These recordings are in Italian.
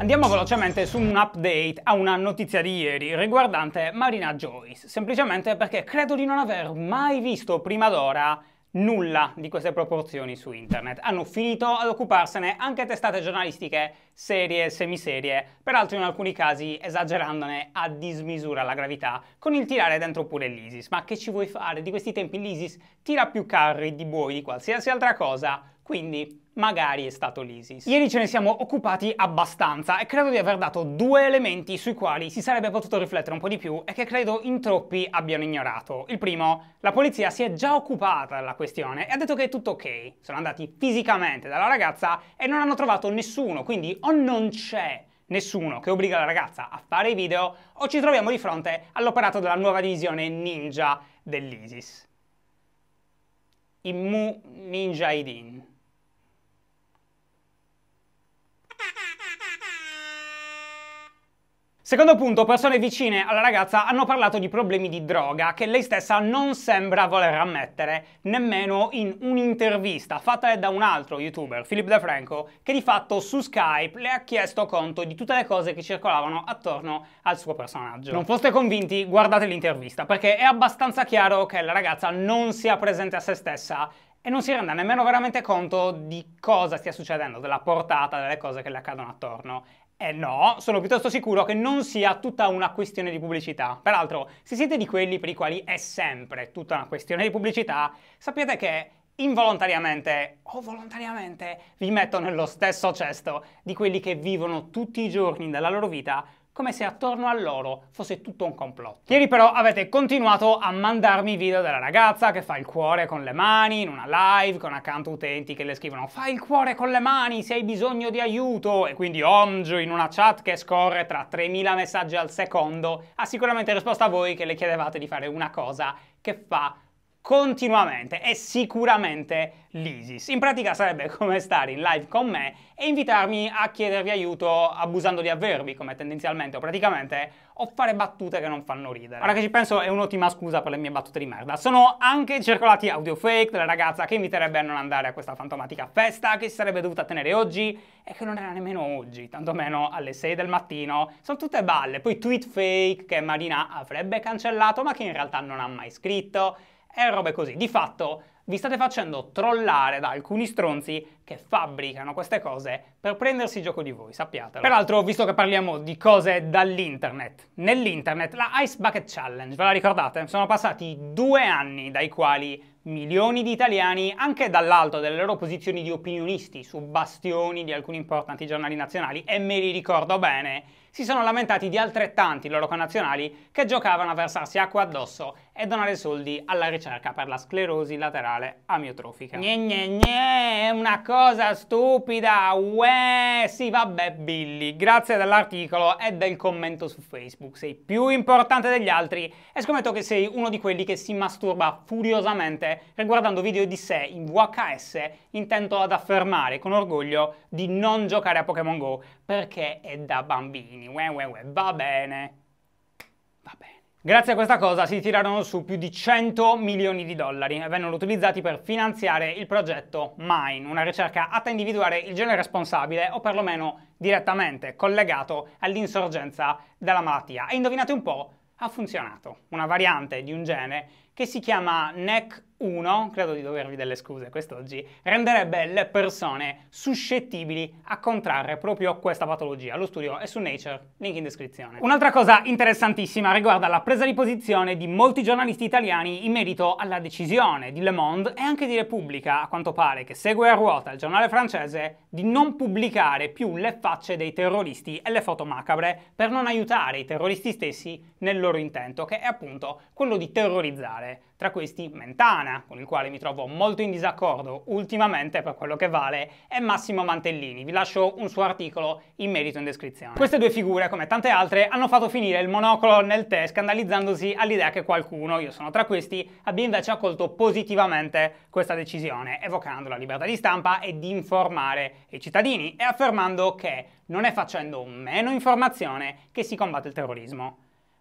Andiamo velocemente su un update a una notizia di ieri riguardante Marina Joyce, semplicemente perché credo di non aver mai visto prima d'ora nulla di queste proporzioni su internet. Hanno finito ad occuparsene anche testate giornalistiche serie e semiserie, peraltro in alcuni casi esagerandone a dismisura la gravità, con il tirare dentro pure l'ISIS. Ma che ci vuoi fare? Di questi tempi l'ISIS tira più carri di buoi di qualsiasi altra cosa quindi magari è stato l'ISIS. Ieri ce ne siamo occupati abbastanza e credo di aver dato due elementi sui quali si sarebbe potuto riflettere un po' di più e che credo in troppi abbiano ignorato. Il primo, la polizia si è già occupata della questione e ha detto che è tutto ok. Sono andati fisicamente dalla ragazza e non hanno trovato nessuno, quindi o non c'è nessuno che obbliga la ragazza a fare i video o ci troviamo di fronte all'operato della nuova divisione ninja dell'ISIS. Immu Ninja Idin. Secondo punto, persone vicine alla ragazza hanno parlato di problemi di droga che lei stessa non sembra voler ammettere, nemmeno in un'intervista fatta da un altro youtuber, Filippo De Franco, che di fatto su Skype le ha chiesto conto di tutte le cose che circolavano attorno al suo personaggio. Non foste convinti, guardate l'intervista, perché è abbastanza chiaro che la ragazza non sia presente a se stessa e non si renda nemmeno veramente conto di cosa stia succedendo, della portata delle cose che le accadono attorno eh no, sono piuttosto sicuro che non sia tutta una questione di pubblicità. Peraltro, se siete di quelli per i quali è sempre tutta una questione di pubblicità, sapete che involontariamente o volontariamente vi metto nello stesso cesto di quelli che vivono tutti i giorni della loro vita come se attorno a loro fosse tutto un complotto. Ieri però avete continuato a mandarmi video della ragazza che fa il cuore con le mani in una live con accanto utenti che le scrivono fai il cuore con le mani se hai bisogno di aiuto e quindi Omju in una chat che scorre tra 3000 messaggi al secondo ha sicuramente risposto a voi che le chiedevate di fare una cosa che fa continuamente è sicuramente l'ISIS. In pratica sarebbe come stare in live con me e invitarmi a chiedervi aiuto abusando di avverbi, come tendenzialmente o praticamente, o fare battute che non fanno ridere. Ora che ci penso è un'ottima scusa per le mie battute di merda. Sono anche circolati audio fake della ragazza che inviterebbe a non andare a questa fantomatica festa che si sarebbe dovuta tenere oggi e che non era nemmeno oggi, tantomeno alle 6 del mattino. Sono tutte balle. Poi tweet fake che Marina avrebbe cancellato ma che in realtà non ha mai scritto e robe così. Di fatto vi state facendo trollare da alcuni stronzi che fabbricano queste cose per prendersi gioco di voi, sappiatelo. Peraltro, visto che parliamo di cose dall'internet, nell'internet la Ice Bucket Challenge, ve la ricordate? Sono passati due anni dai quali milioni di italiani, anche dall'alto delle loro posizioni di opinionisti su bastioni di alcuni importanti giornali nazionali, e me li ricordo bene, si sono lamentati di altrettanti loro connazionali che giocavano a versarsi acqua addosso e donare soldi alla ricerca per la sclerosi laterale amiotrofica. Gne gne gne, è una cosa stupida, uè, sì vabbè Billy, grazie dell'articolo e del commento su Facebook, sei più importante degli altri e scommetto che sei uno di quelli che si masturba furiosamente riguardando video di sé in VHS intento ad affermare con orgoglio di non giocare a Pokémon Go perché è da bambini quindi, uè, uè, uè, va bene. Va bene. Grazie a questa cosa si tirarono su più di 100 milioni di dollari e vennero utilizzati per finanziare il progetto MINE, una ricerca atta a individuare il gene responsabile o perlomeno direttamente collegato all'insorgenza della malattia. E indovinate un po', ha funzionato. Una variante di un gene che si chiama NEC uno, credo di dovervi delle scuse quest'oggi, renderebbe le persone suscettibili a contrarre proprio questa patologia. Lo studio è su Nature, link in descrizione. Un'altra cosa interessantissima riguarda la presa di posizione di molti giornalisti italiani in merito alla decisione di Le Monde e anche di Repubblica, a quanto pare, che segue a ruota il giornale francese, di non pubblicare più le facce dei terroristi e le foto macabre per non aiutare i terroristi stessi nel loro intento, che è appunto quello di terrorizzare, tra questi Mentana, Toscana, con il quale mi trovo molto in disaccordo ultimamente per quello che vale, è Massimo Mantellini. Vi lascio un suo articolo in merito in descrizione. Queste due figure, come tante altre, hanno fatto finire il monocolo nel tè scandalizzandosi all'idea che qualcuno, io sono tra questi, abbia invece accolto positivamente questa decisione, evocando la libertà di stampa e di informare i cittadini e affermando che non è facendo meno informazione che si combatte il terrorismo.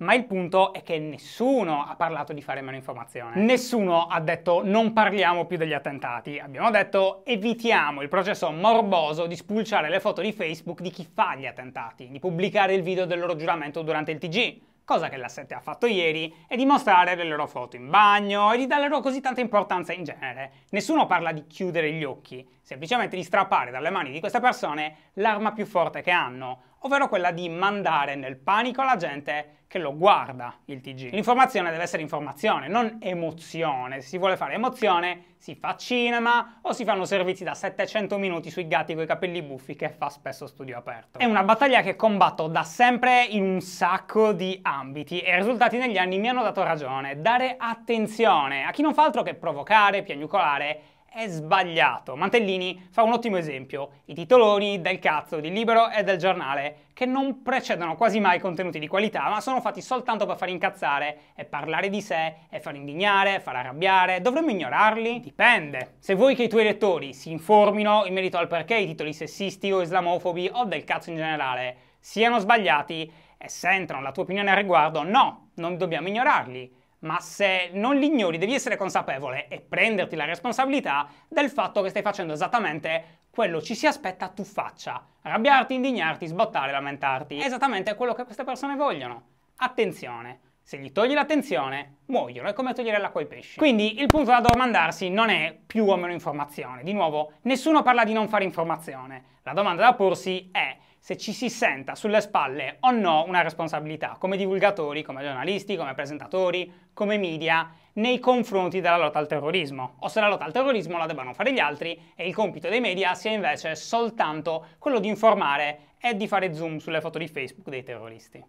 Ma il punto è che nessuno ha parlato di fare meno informazione. Mm. Nessuno ha detto non parliamo più degli attentati. Abbiamo detto evitiamo il processo morboso di spulciare le foto di Facebook di chi fa gli attentati, di pubblicare il video del loro giuramento durante il TG cosa che la 7 ha fatto ieri, è di mostrare le loro foto in bagno e di dare loro così tanta importanza in genere. Nessuno parla di chiudere gli occhi, semplicemente di strappare dalle mani di queste persone l'arma più forte che hanno, ovvero quella di mandare nel panico la gente che lo guarda il TG. L'informazione deve essere informazione, non emozione. Se si vuole fare emozione, si fa cinema o si fanno servizi da 700 minuti sui gatti coi capelli buffi che fa spesso studio aperto. È una battaglia che combatto da sempre in un sacco di ambiti e i risultati negli anni mi hanno dato ragione. Dare attenzione a chi non fa altro che provocare, piagnucolare è sbagliato. Mantellini fa un ottimo esempio. I titoloni del cazzo di Libero e del giornale, che non precedono quasi mai contenuti di qualità, ma sono fatti soltanto per far incazzare e parlare di sé e far indignare, far arrabbiare. Dovremmo ignorarli? Dipende. Se vuoi che i tuoi lettori si informino in merito al perché i titoli sessisti o islamofobi o del cazzo in generale siano sbagliati e se entrano la tua opinione al riguardo, no, non dobbiamo ignorarli ma se non li ignori devi essere consapevole e prenderti la responsabilità del fatto che stai facendo esattamente quello ci si aspetta tu faccia. Arrabbiarti, indignarti, sbottare, lamentarti. È esattamente quello che queste persone vogliono. Attenzione. Se gli togli l'attenzione, muoiono, è come togliere l'acqua ai pesci. Quindi il punto da domandarsi non è più o meno informazione. Di nuovo, nessuno parla di non fare informazione. La domanda da porsi è se ci si senta sulle spalle o no una responsabilità come divulgatori, come giornalisti, come presentatori, come media nei confronti della lotta al terrorismo o se la lotta al terrorismo la debbano fare gli altri e il compito dei media sia invece soltanto quello di informare e di fare zoom sulle foto di Facebook dei terroristi.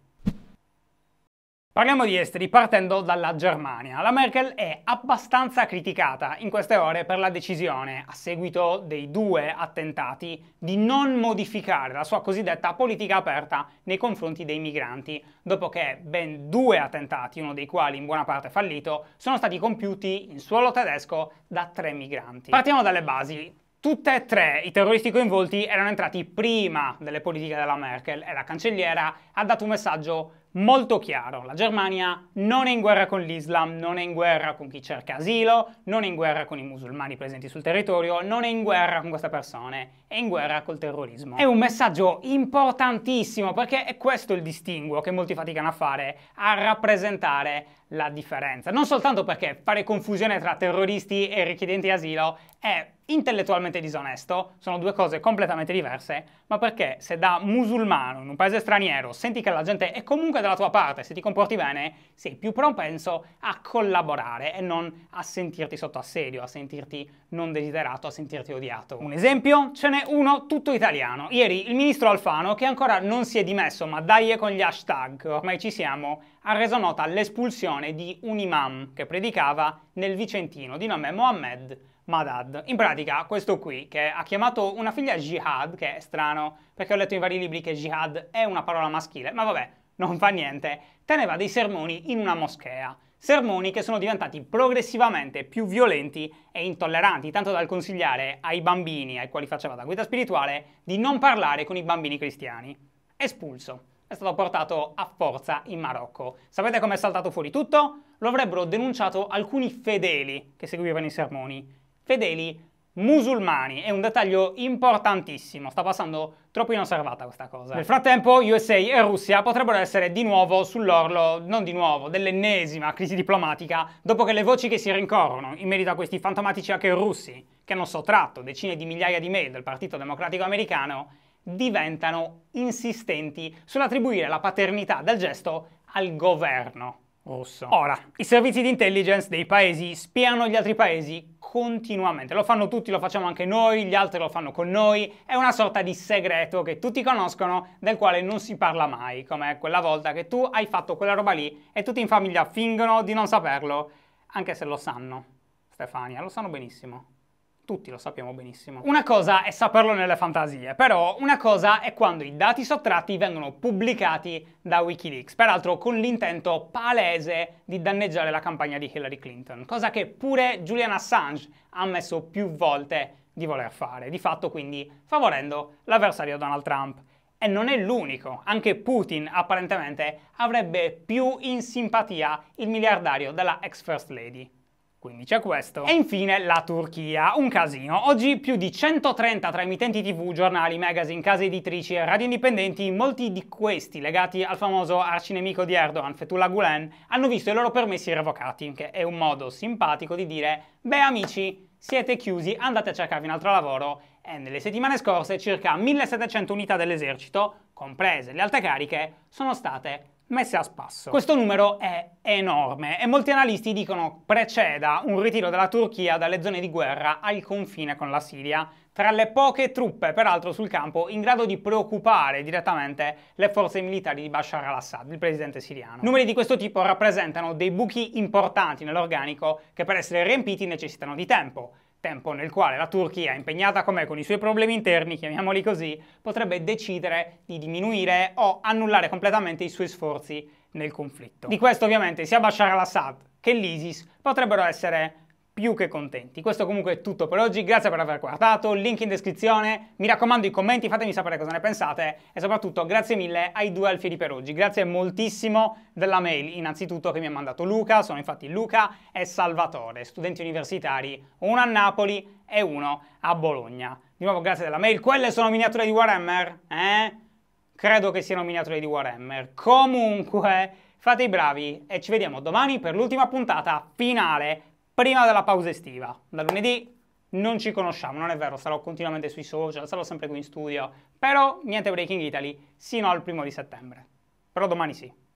Parliamo di esteri partendo dalla Germania. La Merkel è abbastanza criticata in queste ore per la decisione, a seguito dei due attentati, di non modificare la sua cosiddetta politica aperta nei confronti dei migranti, dopo che ben due attentati, uno dei quali in buona parte fallito, sono stati compiuti in suolo tedesco da tre migranti. Partiamo dalle basi. Tutte e tre i terroristi coinvolti erano entrati prima delle politiche della Merkel e la cancelliera ha dato un messaggio molto chiaro, la Germania non è in guerra con l'Islam, non è in guerra con chi cerca asilo, non è in guerra con i musulmani presenti sul territorio, non è in guerra con queste persone, è in guerra col terrorismo. È un messaggio importantissimo perché è questo il distinguo che molti faticano a fare, a rappresentare la differenza. Non soltanto perché fare confusione tra terroristi e richiedenti asilo è intellettualmente disonesto sono due cose completamente diverse, ma perché se da musulmano in un paese straniero senti che la gente è comunque dalla tua parte, se ti comporti bene, sei più propenso a collaborare e non a sentirti sotto assedio, a sentirti non desiderato, a sentirti odiato. Un esempio? Ce n'è uno tutto italiano. Ieri il ministro Alfano, che ancora non si è dimesso, ma dai con gli hashtag, ormai ci siamo, ha reso nota l'espulsione di un imam che predicava nel Vicentino di nome Mohammed Madad. In pratica, questo qui, che ha chiamato una figlia Jihad, che è strano, perché ho letto in vari libri che Jihad è una parola maschile, ma vabbè, non fa niente, teneva dei sermoni in una moschea. Sermoni che sono diventati progressivamente più violenti e intolleranti, tanto dal consigliare ai bambini ai quali faceva da guida spirituale di non parlare con i bambini cristiani. Espulso. È stato portato a forza in Marocco. Sapete com'è saltato fuori tutto? Lo avrebbero denunciato alcuni fedeli che seguivano i sermoni fedeli musulmani. È un dettaglio importantissimo, sta passando troppo inosservata questa cosa. Nel frattempo USA e Russia potrebbero essere di nuovo sull'orlo, non di nuovo, dell'ennesima crisi diplomatica dopo che le voci che si rincorrono in merito a questi fantomatici hacker russi, che hanno sottratto decine di migliaia di mail del Partito Democratico Americano, diventano insistenti sull'attribuire la paternità del gesto al governo. Rossa. Ora, i servizi di intelligence dei paesi spiano gli altri paesi continuamente. Lo fanno tutti, lo facciamo anche noi, gli altri lo fanno con noi. È una sorta di segreto che tutti conoscono, del quale non si parla mai, come quella volta che tu hai fatto quella roba lì e tutti in famiglia fingono di non saperlo, anche se lo sanno. Stefania, lo sanno benissimo. Tutti lo sappiamo benissimo. Una cosa è saperlo nelle fantasie, però una cosa è quando i dati sottratti vengono pubblicati da Wikileaks, peraltro con l'intento palese di danneggiare la campagna di Hillary Clinton, cosa che pure Julian Assange ha ammesso più volte di voler fare, di fatto quindi favorendo l'avversario Donald Trump. E non è l'unico, anche Putin apparentemente avrebbe più in simpatia il miliardario della ex First Lady. Quindi c'è questo. E infine la Turchia, un casino. Oggi più di 130 tra emittenti tv, giornali, magazine, case editrici e radio indipendenti, molti di questi legati al famoso arcinemico di Erdogan, Fethullah Gulen, hanno visto i loro permessi revocati, che è un modo simpatico di dire «Beh amici, siete chiusi, andate a cercarvi un altro lavoro» e nelle settimane scorse circa 1700 unità dell'esercito, comprese le alte cariche, sono state messe a spasso. Questo numero è enorme e molti analisti dicono preceda un ritiro della Turchia dalle zone di guerra al confine con la Siria, tra le poche truppe peraltro sul campo in grado di preoccupare direttamente le forze militari di Bashar al-Assad, il presidente siriano. Numeri di questo tipo rappresentano dei buchi importanti nell'organico che per essere riempiti necessitano di tempo tempo nel quale la Turchia, impegnata com'è con i suoi problemi interni, chiamiamoli così, potrebbe decidere di diminuire o annullare completamente i suoi sforzi nel conflitto. Di questo ovviamente sia Bashar al-Assad che l'ISIS potrebbero essere più che contenti. Questo comunque è tutto per oggi, grazie per aver guardato, link in descrizione, mi raccomando i commenti, fatemi sapere cosa ne pensate e soprattutto grazie mille ai due alfieri per oggi, grazie moltissimo della mail innanzitutto che mi ha mandato Luca, sono infatti Luca e Salvatore, studenti universitari, uno a Napoli e uno a Bologna. Di nuovo grazie della mail, quelle sono miniature di Warhammer, eh? Credo che siano miniature di Warhammer. Comunque, fate i bravi e ci vediamo domani per l'ultima puntata finale prima della pausa estiva. Da lunedì non ci conosciamo, non è vero, sarò continuamente sui social, sarò sempre qui in studio, però niente Breaking Italy sino al primo di settembre. Però domani sì.